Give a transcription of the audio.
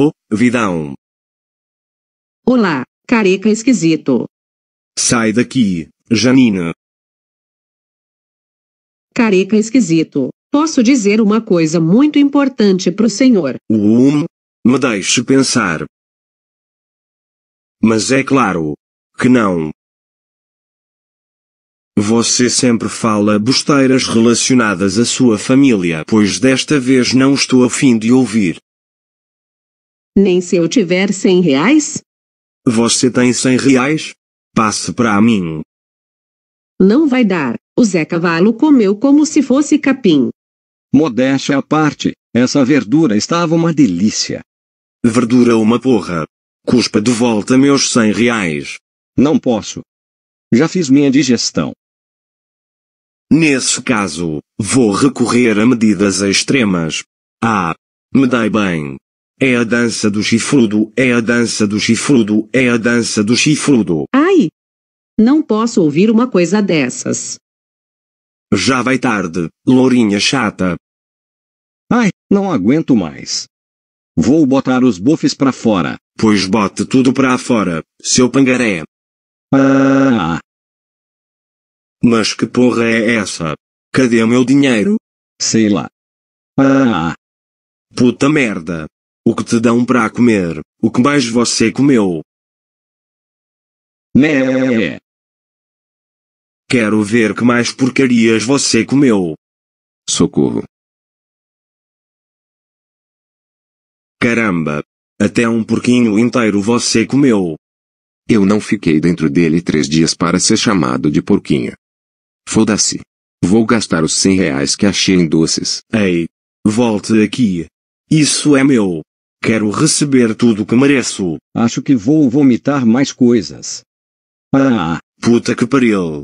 Oh, vidão. Olá, careca esquisito. Sai daqui, Janina. Careca esquisito. Posso dizer uma coisa muito importante para o senhor. Hum. me deixe pensar. Mas é claro que não. Você sempre fala besteiras relacionadas à sua família, pois desta vez não estou a fim de ouvir. Nem se eu tiver cem reais? Você tem cem reais? Passe para mim. Não vai dar. O Zé Cavalo comeu como se fosse capim. Modéstia à parte, essa verdura estava uma delícia. Verdura uma porra. Cuspa de volta meus cem reais. Não posso. Já fiz minha digestão. Nesse caso, vou recorrer a medidas extremas. Ah, me dai bem. É a dança do chifrudo, é a dança do chifrudo, é a dança do chifrudo. Ai! Não posso ouvir uma coisa dessas. Já vai tarde, lourinha chata. Ai, não aguento mais. Vou botar os bofes pra fora. Pois bote tudo pra fora, seu pangaré. Ah. Mas que porra é essa? Cadê meu dinheiro? Sei lá. Ah. Puta merda o que te dão para comer, o que mais você comeu. Né. Quero ver que mais porcarias você comeu. Socorro. Caramba! Até um porquinho inteiro você comeu. Eu não fiquei dentro dele três dias para ser chamado de porquinho. Foda-se. Vou gastar os cem reais que achei em doces. Ei! Volte aqui. Isso é meu. Quero receber tudo que mereço. Acho que vou vomitar mais coisas. Ah, puta que pariu.